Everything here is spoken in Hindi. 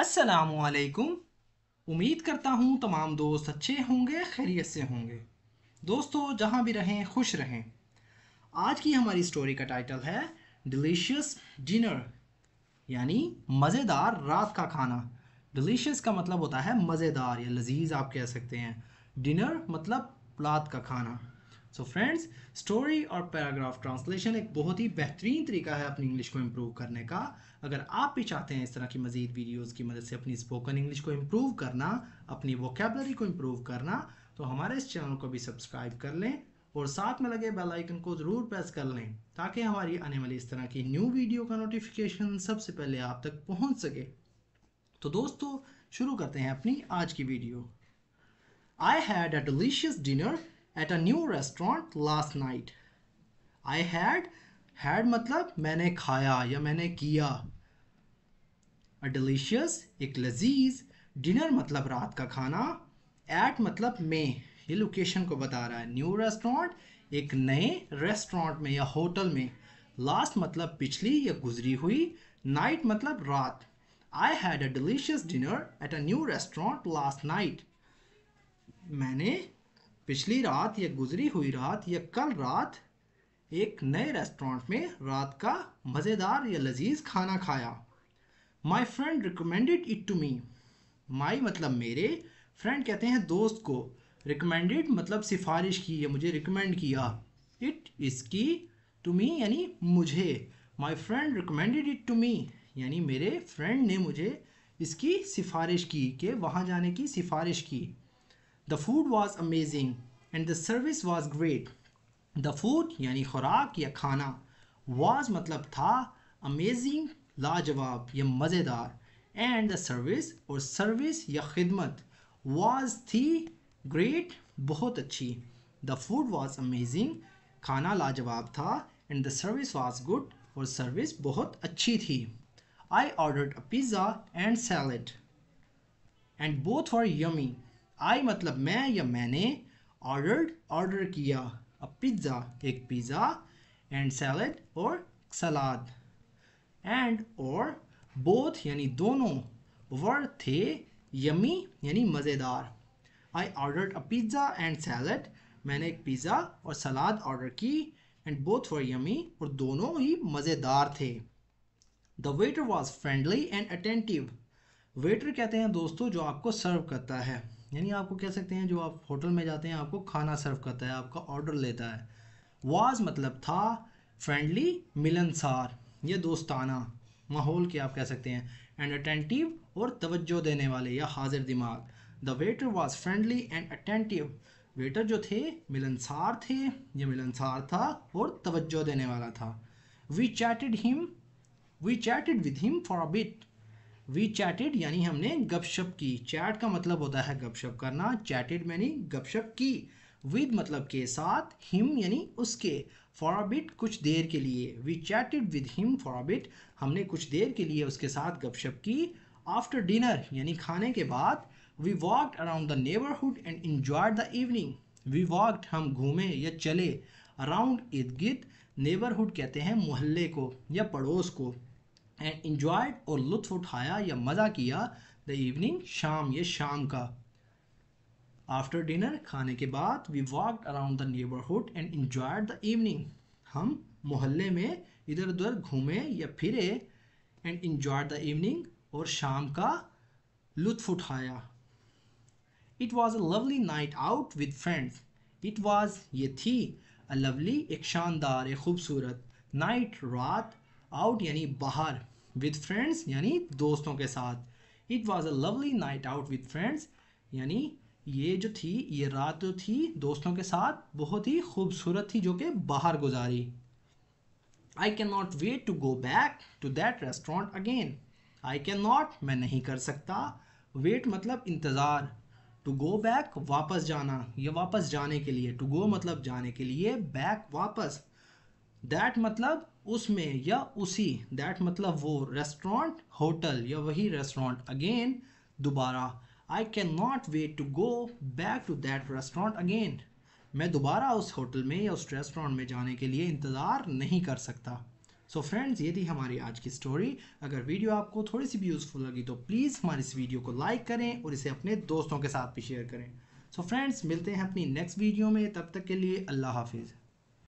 असलकुम उम्मीद करता हूँ तमाम दोस्त अच्छे होंगे खैरियत से होंगे दोस्तों जहाँ भी रहें खुश रहें आज की हमारी स्टोरी का टाइटल है डिलीशियस डिनर यानी मज़ेदार रात का खाना डिलीशियस का मतलब होता है मज़ेदार या लजीज आप कह सकते हैं डिनर मतलब रात का खाना सो फ्रेंड्स स्टोरी और पैराग्राफ ट्रांसलेशन एक बहुत ही बेहतरीन तरीका है अपनी इंग्लिश को इम्प्रूव करने का अगर आप भी चाहते हैं इस तरह की मजीद वीडियोस की मदद से अपनी स्पोकन इंग्लिश को इम्प्रूव करना अपनी वोकेबलरी को इम्प्रूव करना तो हमारे इस चैनल को भी सब्सक्राइब कर लें और साथ में लगे बेल आइकन को ज़रूर प्रेस कर लें ताकि हमारी आने वाली इस तरह की न्यू वीडियो का नोटिफिकेशन सबसे पहले आप तक पहुंच सके तो दोस्तों शुरू करते हैं अपनी आज की video I had a delicious dinner at a new restaurant last night I had had मतलब मैंने खाया या मैंने किया अ डिलीशियस एक लजीज डिनर मतलब रात का खाना एट मतलब में ये लोकेशन को बता रहा है न्यू रेस्टोरेंट एक नए रेस्टोरेंट में या होटल में लास्ट मतलब पिछली या गुजरी हुई नाइट मतलब रात I had a delicious dinner at a new restaurant last night मैंने पिछली रात या गुजरी हुई रात या कल रात एक नए रेस्टोरेंट में रात का मज़ेदार या लजीज खाना खाया my friend recommended it to me my मतलब मेरे फ्रेंड कहते हैं दोस्त को रिकमेंडेड मतलब सिफारिश की या मुझे रिकमेंड किया इट इसकी टू मी यानी मुझे my friend recommended it to me यानी मेरे फ्रेंड ने मुझे इसकी सिफारिश की कि वहाँ जाने की सिफारिश की The food was amazing and the service was great. The food yani खुराक ya khana, was mātlab tha, amazing लाजवाब ya mazēdar. and the service or service ya khidmat was thi great बहुत अच्छी The food was amazing khana लाजवाब tha, and the service was good or service बहुत अच्छी thi. I ordered a pizza and salad and both were yummy आई मतलब मैं या मैंने ऑर्डर्ड ऑर्डर किया अ पिज़्ज़ा एक पिज़्ज़ा एंड सैलड और सलाद एंड और बोथ यानी दोनों वर थे यमी यानी मज़ेदार I order a pizza and salad मैंने एक पिज़्ज़ा और सलाद ऑर्डर की एंड बोथ वर यमी और दोनों ही मज़ेदार थे the waiter was friendly and attentive waiter कहते हैं दोस्तों जो आपको सर्व करता है यानी आपको कह सकते हैं जो आप होटल में जाते हैं आपको खाना सर्व करता है आपका ऑर्डर लेता है वाज मतलब था फ्रेंडली मिलनसार या दोस्ताना माहौल के आप कह सकते हैं एंड अटेंटिव और तवज्जो देने वाले या हाजिर दिमाग the waiter was friendly and attentive waiter जो थे मिलनसार थे ये मिलनसार था और तवज्जो देने वाला था we chatted him we chatted with him for a bit we chatted यानी हमने गपशप की चैट का मतलब होता है गपशप करना चैटेड यानी गपशप की विद मतलब के साथ हिम यानी उसके फॉर अबिट कुछ देर के लिए we chatted with him for a bit हमने कुछ देर के लिए उसके साथ गपशप की आफ्टर डिनर यानी खाने के बाद we walk around the neighbourhood and enjoyed the evening we walked हम घूमे या चले अराउंड इर्द गिर्द नेबरहुड कहते हैं मोहल्ले को या पड़ोस को एंड इन्जॉयड और लुत्फ उठाया या मज़ा किया द इवनिंग शाम ये शाम का आफ्टर डिनर खाने के बाद we walk around the neighbourhood and enjoyed the evening हम मोहल्ले में इधर उधर घूमे या फिरे एंड इन्जॉयड द इवनिंग और शाम का लुत्फ उठाया it was a lovely night out with friends it was ये थी अ लवली एक शानदार एक खूबसूरत नाइट रात आउट यानी बाहर विद फ्रेंड्स यानी दोस्तों के साथ it was a lovely night out with friends यानी ये जो थी ये रात जो थी दोस्तों के साथ बहुत ही खूबसूरत थी जो कि बाहर गुजारी I can not wait to go back to that restaurant again I can not मैं नहीं कर सकता वेट मतलब इंतज़ार टू गो बैक वापस जाना या वापस जाने के लिए टू गो मतलब जाने के लिए बैक वापस दैट मतलब उसमें या उसी दैट मतलब वो रेस्टोरेंट होटल या वही रेस्टोरेंट अगेन दोबारा I can not wait to go back to that restaurant again मैं दोबारा उस होटल में या उस रेस्टोरेंट में जाने के लिए इंतज़ार नहीं कर सकता सो so फ्रेंड्स ये थी हमारी आज की स्टोरी अगर वीडियो आपको थोड़ी सी भी यूज़फुल लगी तो प्लीज़ हमारी इस वीडियो को लाइक करें और इसे अपने दोस्तों के साथ भी शेयर करें सो so फ्रेंड्स मिलते हैं अपनी नेक्स्ट वीडियो में तब तक के लिए अल्लाह हाफिज़